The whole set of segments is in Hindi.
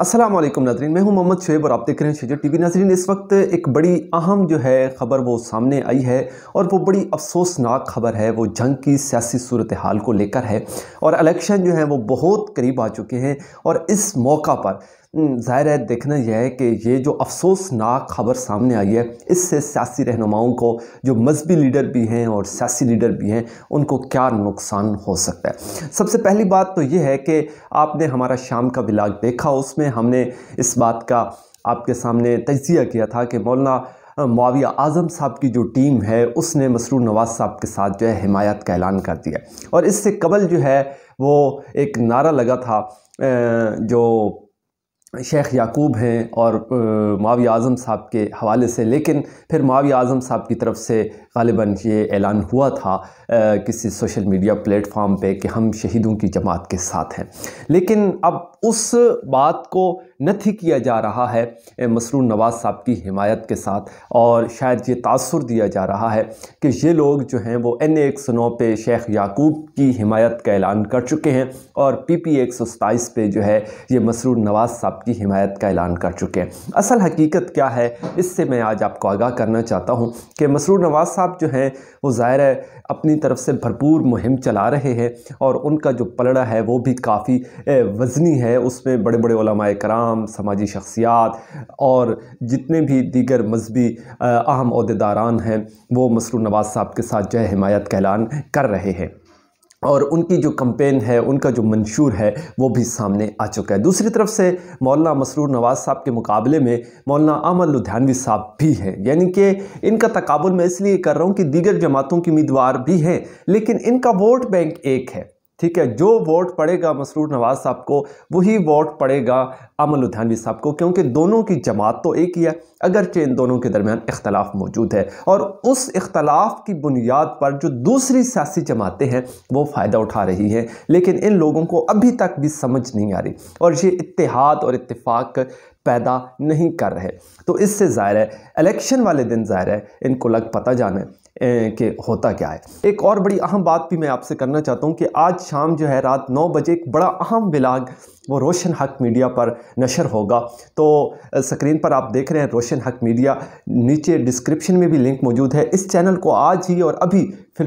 असलम नाजरीन मैं हूं मोहम्मद शुएब और आप देख रहे हैं शेजर टीवी नाजरीन इस वक्त एक बड़ी अहम जो है ख़बर वो सामने आई है और वो बड़ी अफसोसनाक खबर है वो जंग की सियासी सूरत हाल को लेकर है और इलेक्शन जो है वो बहुत करीब आ चुके हैं और इस मौका पर हम्म, ज़ाहिर है देखना यह है कि ये जो अफसोसनाक खबर सामने आई है इससे सियासी रहनुमाओं को जो मजहबी लीडर भी हैं और सियासी लीडर भी हैं उनको क्या नुकसान हो सकता है सबसे पहली बात तो ये है कि आपने हमारा शाम का विलाग देखा उसमें हमने इस बात का आपके सामने तजिया किया था कि मौलाना माविया आज़म साहब की जो टीम है उसने मसरूर नवाज़ साहब के साथ जो है हमायत का ऐलान कर दिया और इससे कबल जो है वो एक नारा लगा था जो शेख याकूब हैं और मावी आज़म साहब के हवाले से लेकिन फिर मावी आज़म साहब की तरफ से गालिबा ये ऐलान हुआ था आ, किसी सोशल मीडिया प्लेटफॉर्म पे कि हम शहीदों की जमात के साथ हैं लेकिन अब उस बात को नथी किया जा रहा है मसरूर नवाज़ साहब की हिमायत के साथ और शायद ये तासर दिया जा रहा है कि ये लोग जो हैं वो एन एक सौ नौ पे शेख याकूब की हिमायत का ऐलान कर चुके हैं और पी पी एक सौ सताईस पे जो है ये मसरूर नवाज़ साहब की हिमायत का ऐलान कर चुके हैं असल हकीकत क्या है इससे मैं आज आपको आगाह करना चाहता हूँ कि मसरूर नवाज़ साहब जो हैं वो ज़ाहिर है अपनी तरफ से भरपूर मुहिम चला रहे हैं और उनका जो पलड़ा है वो भी काफ़ी वज़नी है उसमें बड़े बड़े कराम आवाम समाजी शख्सियात और जितने भी दीगर मजहबी अहम अहदेदारान हैं वो मसरू नवाज़ साहब के साथ जय हिमायत का ऐलान कर रहे हैं और उनकी जो कंपेन है उनका जो मंशूर है वो भी सामने आ चुका है दूसरी तरफ से मौलाना मसरूर नवाज़ साहब के मुकाबले में मौलाना अमर लुधियानवी साहब भी हैं यानी कि इनका तकाबुल मैं इसलिए कर रहा हूँ कि दीगर जमातों के उम्मीदवार भी हैं लेकिन इनका वोट बैंक एक है ठीक है जो वोट पड़ेगा मसरूर नवाज साहब को वही वोट पड़ेगा अमल उद्यानवी साहब को क्योंकि दोनों की जमात तो एक ही है अगरचे इन दोनों के दरमियान इख्तलाफ मौजूद है और उस इख्तलाफ की बुनियाद पर जो दूसरी सियासी जमातें हैं वो फ़ायदा उठा रही हैं लेकिन इन लोगों को अभी तक भी समझ नहीं आ रही और ये इतिहाद और इतफाक़ पैदा नहीं कर रहे तो इससे ज़ाहिर है इलेक्शन वाले दिन ज़ाहिर है इनको लग पता जाना है के होता क्या है एक और बड़ी अहम बात भी मैं आपसे करना चाहता हूँ कि आज शाम जो है रात नौ बजे एक बड़ा अहम विलाग वो रोशन हक मीडिया पर नशर होगा तो स्क्रीन पर आप देख रहे हैं रोशन हक मीडिया नीचे डिस्क्रिप्शन में भी लिंक मौजूद है इस चैनल को आज ही और अभी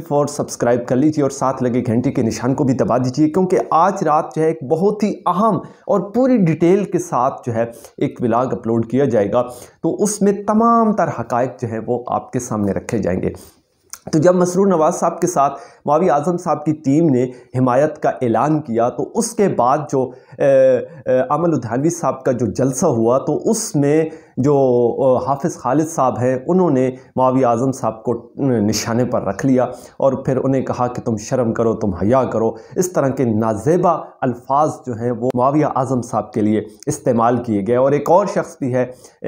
फॉर सब्सक्राइब कर लीजिए और साथ लगे घंटी के निशान को भी दबा दीजिए क्योंकि आज रात जो है एक बहुत ही अहम और पूरी डिटेल के साथ जो है एक व्लाग अपलोड किया जाएगा तो उसमें तमाम तर हक़ जो है वो आपके सामने रखे जाएंगे तो जब मसरूर नवाज़ साहब के साथ मावी आज़म साहब की टीम ने हिमायत का ऐलान किया तो उसके बाद जो अमल उधानवी साहब का जो जलसा हुआ तो उसमें जो हाफिज़ खालिद साहब हैं उन्होंने मावी आज़म साहब को निशाने पर रख लिया और फिर उन्हें कहा कि तुम शर्म करो तुम हया करो इस तरह के नाजेबा अल्फाज जो हैं वो माविया आज़म साहब के लिए इस्तेमाल किए गए और एक और शख्स भी है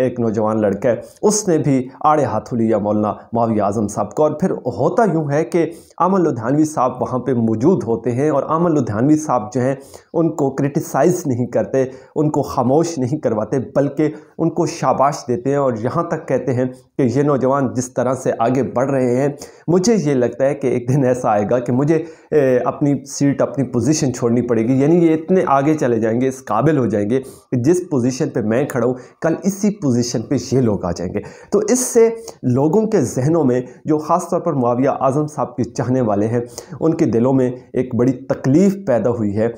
एक नौजवान लड़का उसने भी आड़े हाथों लिया मौलाना माविया आज़म साहब को और फिर होता यूँ है कि आमल लुधियानवी साहब वहाँ पर मौजूद होते हैं और आमल लुधियानवी साहब जो हैं उनको क्रिटिसाइज़ नहीं करते उनको खामोश नहीं करवाते बल्कि उनको शाब शाबाश देते हैं और यहाँ तक कहते हैं कि ये नौजवान जिस तरह से आगे बढ़ रहे हैं मुझे ये लगता है कि एक दिन ऐसा आएगा कि मुझे अपनी सीट अपनी पोजीशन छोड़नी पड़ेगी यानी ये इतने आगे चले जाएंगे इस काबिल हो जाएंगे कि जिस पोजीशन पे मैं खड़ा हूँ कल इसी पोजीशन पे ये लोग आ जाएंगे तो इससे लोगों के जहनों में जो ख़ास तौर पर मुआविया आज़म साहब के चाहने वाले हैं उनके दिलों में एक बड़ी तकलीफ़ पैदा हुई है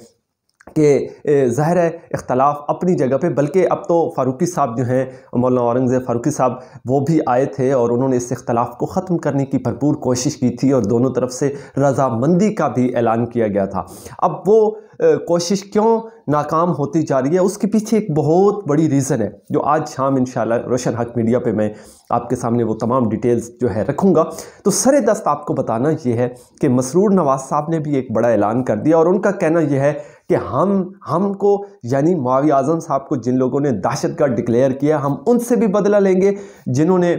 कि ज़ाहिर है इख्तलाफ अपनी जगह पे बल्कि अब तो फारूकी साहब जो हैं मौलाना औरंगज़ेब फारूकी साहब वो भी आए थे और उन्होंने इस इख्तलाफ को ख़त्म करने की भरपूर कोशिश की थी और दोनों तरफ से रजामंदी का भी ऐलान किया गया था अब वो कोशिश क्यों नाकाम होती जा रही है उसके पीछे एक बहुत बड़ी रीज़न है जो आज शाम इन रोशन हक मीडिया पर मैं आपके सामने वो तमाम डिटेल्स जो है रखूँगा तो सर दस्त आपको बताना ये है कि मसरूर नवाज़ साहब ने भी एक बड़ा ऐलान कर दिया और उनका कहना यह है कि हम हमको यानी मावी आज़म साहब को जिन लोगों ने दहशत गर्द डिक्लेयर किया हम उनसे भी बदला लेंगे जिन्होंने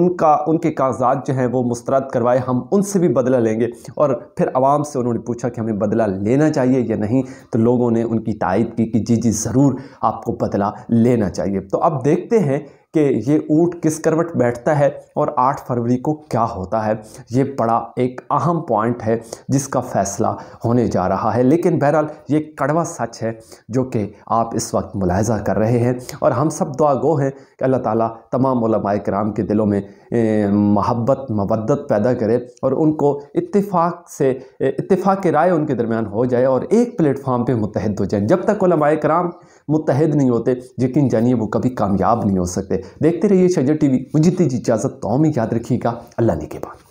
उनका उनके कागजात जो हैं वो मुस्तरद करवाए हम उनसे भी बदला लेंगे और फिर आवाम से उन्होंने पूछा कि हमें बदला लेना चाहिए या नहीं तो लोगों ने उनकी तायद की कि जी जी ज़रूर आपको बदला लेना चाहिए तो अब देखते हैं कि ये ऊँट किस करवट बैठता है और 8 फरवरी को क्या होता है ये बड़ा एक अहम पॉइंट है जिसका फ़ैसला होने जा रहा है लेकिन बहरहाल ये कड़वा सच है जो कि आप इस वक्त मुलायजा कर रहे हैं और हम सब दुआ गो हैं कि अल्लाह ताला तमाम कराम के दिलों में महब्बत मवदत पैदा करे और उनको इतफाक़ से इतफ़ाक़ राय उनके दरमियान हो जाए और एक प्लेटफार्म पर मुतहद हो जाए जब तक कराम मुतहद नहीं होते यकीन जानिए वो कभी कामयाब नहीं हो सकते देखते रहिए शजर वी मुझे इतनी इजाज़त तो में याद रखिएगा अल्लाह ने के बाद